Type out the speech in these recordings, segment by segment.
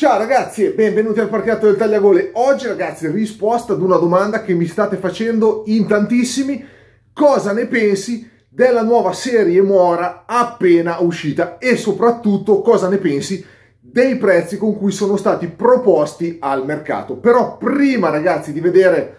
Ciao ragazzi e benvenuti al parchetto del Tagliagole. Oggi ragazzi risposta ad una domanda che mi state facendo in tantissimi. Cosa ne pensi della nuova serie Mora appena uscita e soprattutto cosa ne pensi dei prezzi con cui sono stati proposti al mercato. Però prima ragazzi di vedere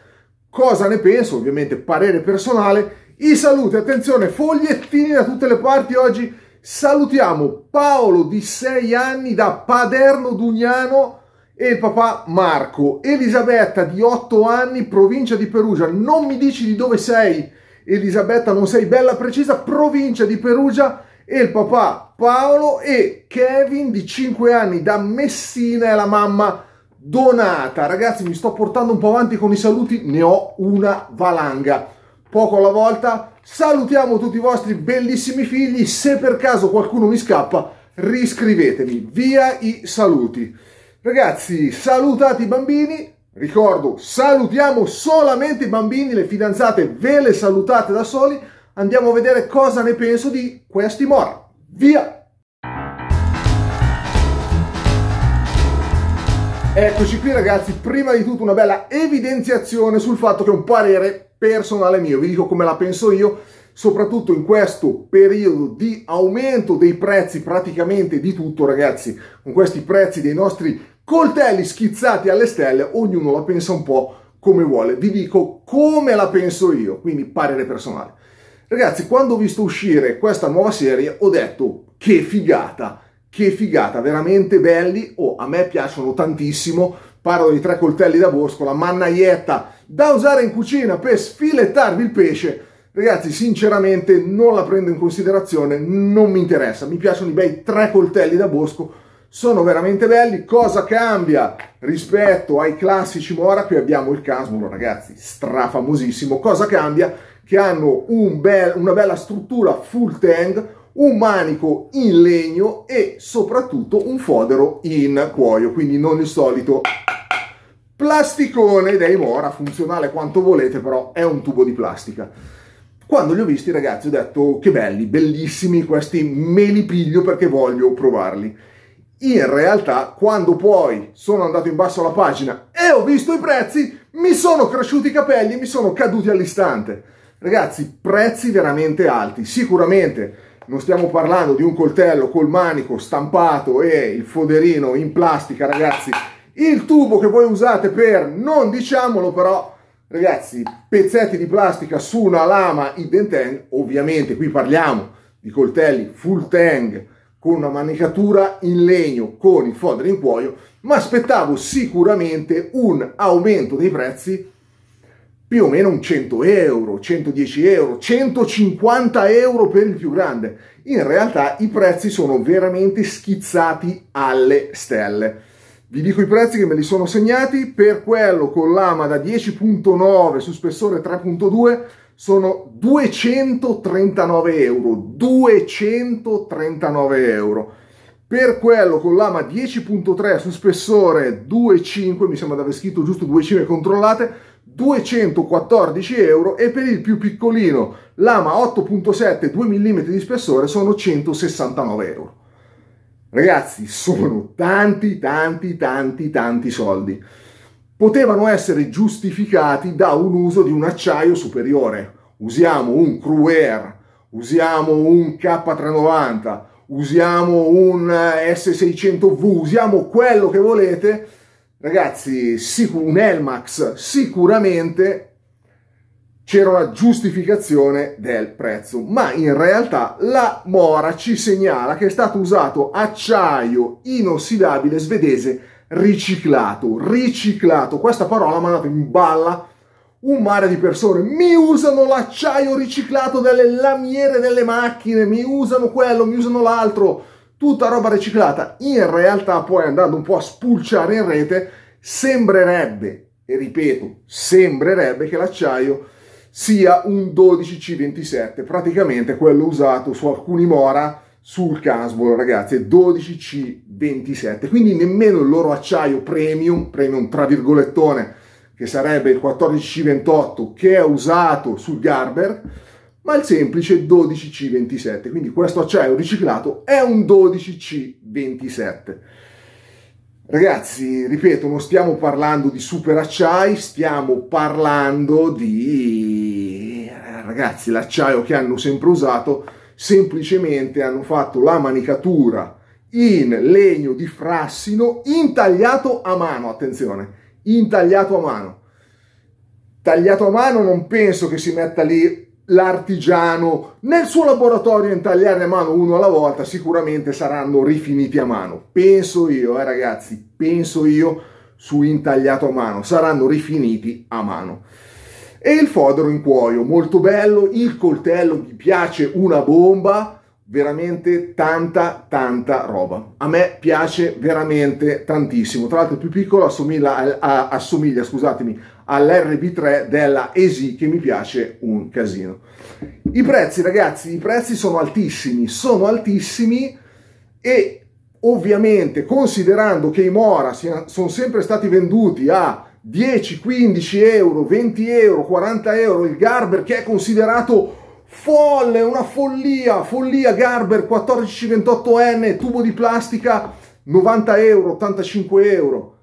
cosa ne penso, ovviamente parere personale, i saluti, attenzione, fogliettini da tutte le parti oggi Salutiamo Paolo di 6 anni da Paderno Dugnano e il papà Marco. Elisabetta di 8 anni, provincia di Perugia. Non mi dici di dove sei, Elisabetta, non sei bella precisa, provincia di Perugia e il papà Paolo e Kevin di 5 anni da Messina e la mamma Donata. Ragazzi, mi sto portando un po' avanti con i saluti, ne ho una valanga. Poco alla volta, Salutiamo tutti i vostri bellissimi figli, se per caso qualcuno mi scappa riscrivetemi, via i saluti. Ragazzi, salutate i bambini, ricordo, salutiamo solamente i bambini, le fidanzate ve le salutate da soli, andiamo a vedere cosa ne penso di questi mora. Via! Eccoci qui ragazzi, prima di tutto una bella evidenziazione sul fatto che un parere personale mio, vi dico come la penso io, soprattutto in questo periodo di aumento dei prezzi praticamente di tutto ragazzi, con questi prezzi dei nostri coltelli schizzati alle stelle, ognuno la pensa un po' come vuole, vi dico come la penso io, quindi parere personale. Ragazzi, quando ho visto uscire questa nuova serie ho detto che figata, che figata, veramente belli, oh, a me piacciono tantissimo, parlo di tre coltelli da bosco, la mannaietta, da usare in cucina per sfilettarvi il pesce, ragazzi sinceramente non la prendo in considerazione, non mi interessa, mi piacciono i bei tre coltelli da bosco, sono veramente belli. Cosa cambia rispetto ai classici Mora? Qui abbiamo il Casmolo, ragazzi, strafamosissimo. Cosa cambia? Che hanno un bel, una bella struttura full tang, un manico in legno e soprattutto un fodero in cuoio, quindi non il solito Plasticone dei Mora, funzionale quanto volete, però è un tubo di plastica. Quando li ho visti ragazzi ho detto che belli, bellissimi questi, me li piglio perché voglio provarli. In realtà, quando poi sono andato in basso alla pagina e ho visto i prezzi, mi sono cresciuti i capelli e mi sono caduti all'istante. Ragazzi, prezzi veramente alti. Sicuramente non stiamo parlando di un coltello col manico stampato e il foderino in plastica, ragazzi, il tubo che voi usate per, non diciamolo però, ragazzi, pezzetti di plastica su una lama hidden tang, ovviamente qui parliamo di coltelli full tang con una manicatura in legno con il fodder in cuoio, ma aspettavo sicuramente un aumento dei prezzi più o meno un 100 euro, 110 euro, 150 euro per il più grande. In realtà i prezzi sono veramente schizzati alle stelle. Vi dico i prezzi che me li sono segnati, per quello con lama da 10.9 su spessore 3.2 sono 239 euro, 239 euro. Per quello con lama 10.3 su spessore 2.5, mi sembra di aver scritto giusto 2.5 controllate, 214 euro e per il più piccolino lama 8.7 2 mm di spessore sono 169 euro. Ragazzi, sono tanti, tanti, tanti, tanti soldi. Potevano essere giustificati da un uso di un acciaio superiore. Usiamo un Cruer, usiamo un K390, usiamo un eh, S600V, usiamo quello che volete. Ragazzi, un Elmax sicuramente c'era una giustificazione del prezzo, ma in realtà la mora ci segnala che è stato usato acciaio inossidabile svedese riciclato, riciclato. Questa parola mi ha mandato in balla un mare di persone. Mi usano l'acciaio riciclato delle lamiere delle macchine, mi usano quello, mi usano l'altro. Tutta roba riciclata. In realtà, poi andando un po' a spulciare in rete, sembrerebbe, e ripeto, sembrerebbe che l'acciaio sia un 12C27, praticamente quello usato su alcuni Mora sul Casbol, ragazzi, è 12C27, quindi nemmeno il loro acciaio premium, premium tra virgolettone, che sarebbe il 14C28 che è usato sul Garber, ma il semplice 12C27, quindi questo acciaio riciclato è un 12C27. Ragazzi, ripeto, non stiamo parlando di super superacciai, stiamo parlando di... Eh, ragazzi, l'acciaio che hanno sempre usato, semplicemente hanno fatto la manicatura in legno di frassino intagliato a mano, attenzione, intagliato a mano. Tagliato a mano non penso che si metta lì l'artigiano nel suo laboratorio a intagliare a mano uno alla volta sicuramente saranno rifiniti a mano. Penso io, eh ragazzi, penso io su intagliato a mano, saranno rifiniti a mano. E il fodero in cuoio, molto bello, il coltello mi piace una bomba, veramente tanta tanta roba. A me piace veramente tantissimo. Tra l'altro più piccolo assomiglia, a, a, assomiglia scusatemi, all'RB3 della ESI che mi piace un casino. I prezzi ragazzi, i prezzi sono altissimi, sono altissimi e ovviamente considerando che i Mora sono sempre stati venduti a 10, 15 euro, 20 euro, 40 euro, il Garber che è considerato folle, una follia, follia Garber 1428N, tubo di plastica 90 euro, 85 euro.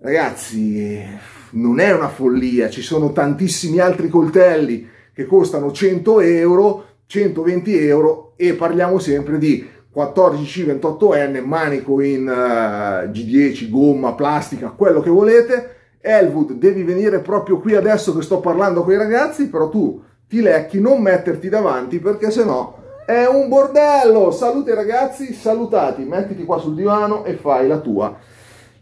Ragazzi, non è una follia, ci sono tantissimi altri coltelli che costano 100 euro, 120 euro e parliamo sempre di 14C28N, manico in uh, eh, G10, gomma, plastica, quello che volete. Elwood, devi venire proprio qui adesso che sto parlando con i ragazzi, però tu ti lecchi, non metterti davanti perché sennò è un bordello. Salute ragazzi, salutati, mettiti qua sul divano e fai la tua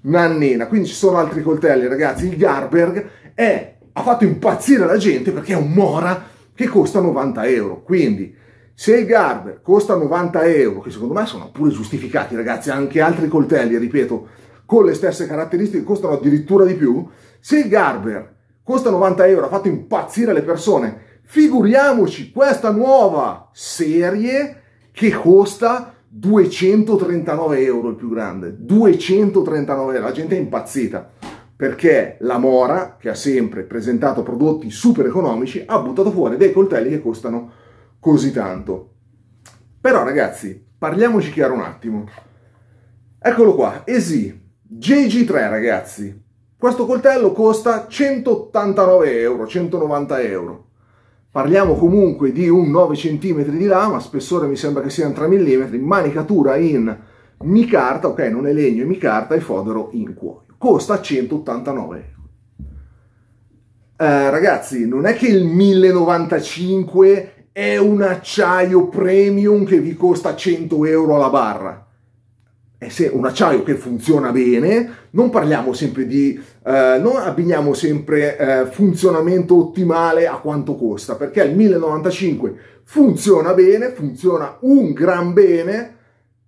nannena. Quindi ci sono altri coltelli, ragazzi. Il Garberg è, ha fatto impazzire la gente perché è un Mora che costa 90 euro. Quindi se il Garberg costa 90 euro, che secondo me sono pure giustificati, ragazzi, anche altri coltelli, ripeto, con le stesse caratteristiche costano addirittura di più. Se il Garberg costa 90 euro, ha fatto impazzire le persone. Figuriamoci questa nuova serie che costa 239 euro il più grande, 239 euro, la gente è impazzita perché la Mora, che ha sempre presentato prodotti super economici, ha buttato fuori dei coltelli che costano così tanto. Però ragazzi, parliamoci chiaro un attimo. Eccolo qua, Esi JG3 ragazzi. Questo coltello costa 189 euro, 190 euro. Parliamo comunque di un 9 cm di lama, spessore mi sembra che siano 3 mm, manicatura in micarta, ok non è legno, è micarta e fodero in cuoio. Costa 189 euro. Eh, ragazzi, non è che il 1095 è un acciaio premium che vi costa 100 euro alla barra se un acciaio che funziona bene, non parliamo sempre di, eh, non abbiniamo sempre eh, funzionamento ottimale a quanto costa, perché il 1095 funziona bene, funziona un gran bene,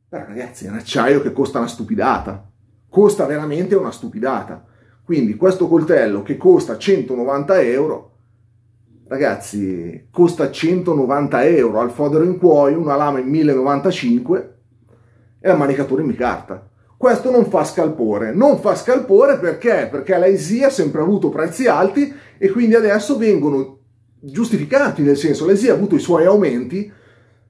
però ragazzi è un acciaio che costa una stupidata, costa veramente una stupidata. Quindi questo coltello che costa 190 euro, ragazzi, costa 190 euro al fodero in cuoio, una lama in 1095, e la manicatura in imicarta. Questo non fa scalpore, non fa scalpore perché? Perché la ESI ha sempre avuto prezzi alti e quindi adesso vengono giustificati, nel senso la l'ESI ha avuto i suoi aumenti,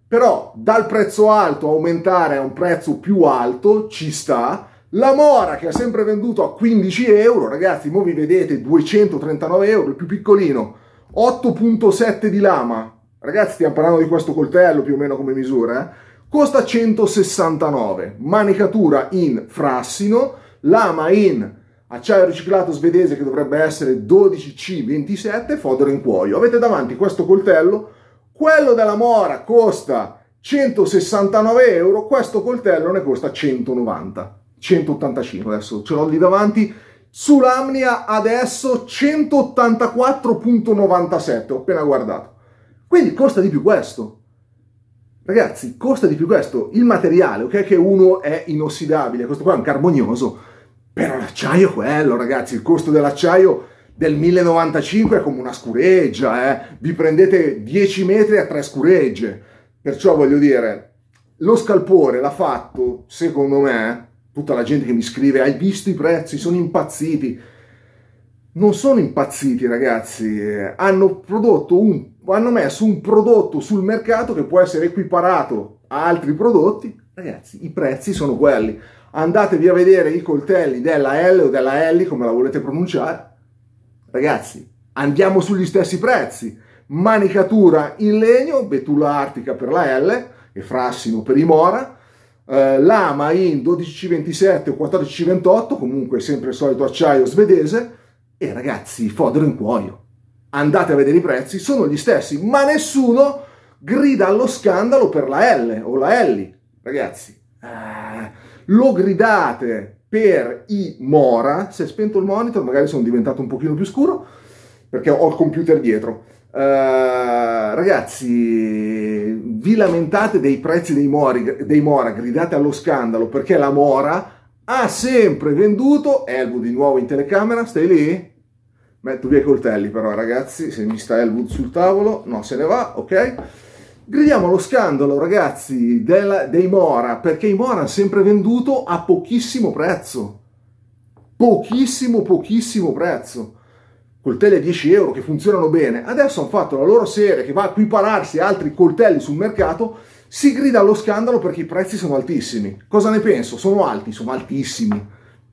però dal prezzo alto aumentare a un prezzo più alto ci sta. La Mora che ha sempre venduto a 15 euro, ragazzi, voi vi vedete 239 euro, il più piccolino, 8.7 di lama. Ragazzi, stiamo parlando di questo coltello più o meno come misura, eh? Costa 169, manicatura in frassino, lama in acciaio riciclato svedese che dovrebbe essere 12C27, fodero in cuoio. Avete davanti questo coltello, quello della Mora costa 169 euro, questo coltello ne costa 190, 185 adesso ce l'ho lì davanti, sull'Amnia adesso 184.97, ho appena guardato. Quindi costa di più questo. Ragazzi, costa di più questo. Il materiale, ok, che uno è inossidabile, questo qua è un carbonioso, però l'acciaio è quello, ragazzi, il costo dell'acciaio del 1095 è come una scureggia, eh? Vi prendete 10 metri a tre scuregge. Perciò voglio dire, lo scalpore l'ha fatto, secondo me, tutta la gente che mi scrive, hai visto i prezzi, sono impazziti non sono impazziti ragazzi, eh, hanno, prodotto un, hanno messo un prodotto sul mercato che può essere equiparato a altri prodotti, ragazzi i prezzi sono quelli, andatevi a vedere i coltelli della L o della L come la volete pronunciare, ragazzi andiamo sugli stessi prezzi, manicatura in legno, betulla artica per la L e frassino per i mora, eh, lama in 1227 o 1428, comunque sempre il solito acciaio svedese, e ragazzi, fodero in cuoio. Andate a vedere i prezzi, sono gli stessi, ma nessuno grida allo scandalo per la L o la L. Ragazzi, eh, lo gridate per i Mora. Si è spento il monitor, magari sono diventato un pochino più scuro, perché ho il computer dietro. Uh, ragazzi, vi lamentate dei prezzi dei, mori, dei, Mora, gridate allo scandalo perché la Mora ha sempre venduto, Elwood di nuovo in telecamera, stai lì? Metto via i coltelli però ragazzi, se mi sta Elwood sul tavolo, no se ne va, ok? Gridiamo lo scandalo ragazzi della, dei Mora, perché i Mora hanno sempre venduto a pochissimo prezzo. Pochissimo, pochissimo prezzo. Coltelli a 10 euro che funzionano bene. Adesso hanno fatto la loro serie che va a equipararsi a altri coltelli sul mercato si grida allo scandalo perché i prezzi sono altissimi. Cosa ne penso? Sono alti, sono altissimi.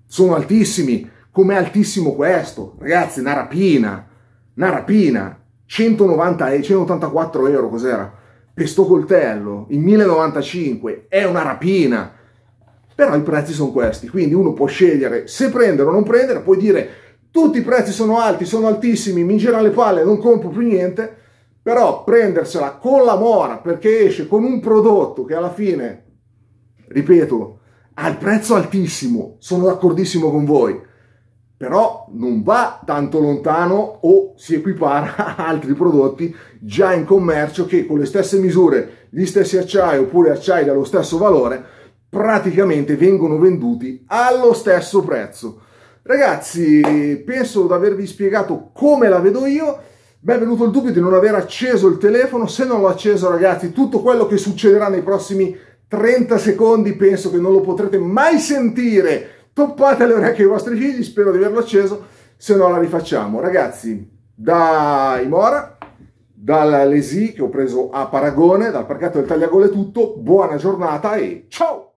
Sono altissimi. Com'è altissimo questo? Ragazzi, una rapina. Una rapina. 190 e 184 euro cos'era? Per coltello, il 1095, è una rapina. Però i prezzi sono questi, quindi uno può scegliere se prendere o non prendere, puoi dire tutti i prezzi sono alti, sono altissimi, mi gira le palle, non compro più niente, però prendersela con la mora perché esce con un prodotto che alla fine, ripeto, ha il prezzo altissimo, sono d'accordissimo con voi, però non va tanto lontano o si equipara a altri prodotti già in commercio che con le stesse misure, gli stessi acciai oppure acciai dello stesso valore praticamente vengono venduti allo stesso prezzo. Ragazzi, penso di avervi spiegato come la vedo io mi è venuto il dubbio di non aver acceso il telefono. Se non l'ho acceso, ragazzi, tutto quello che succederà nei prossimi 30 secondi penso che non lo potrete mai sentire. Toppate le orecchie ai vostri figli, spero di averlo acceso, se no la rifacciamo. Ragazzi, da Imora, dalla Lesi che ho preso a Paragone, dal parcato del Tagliagole tutto, buona giornata e ciao!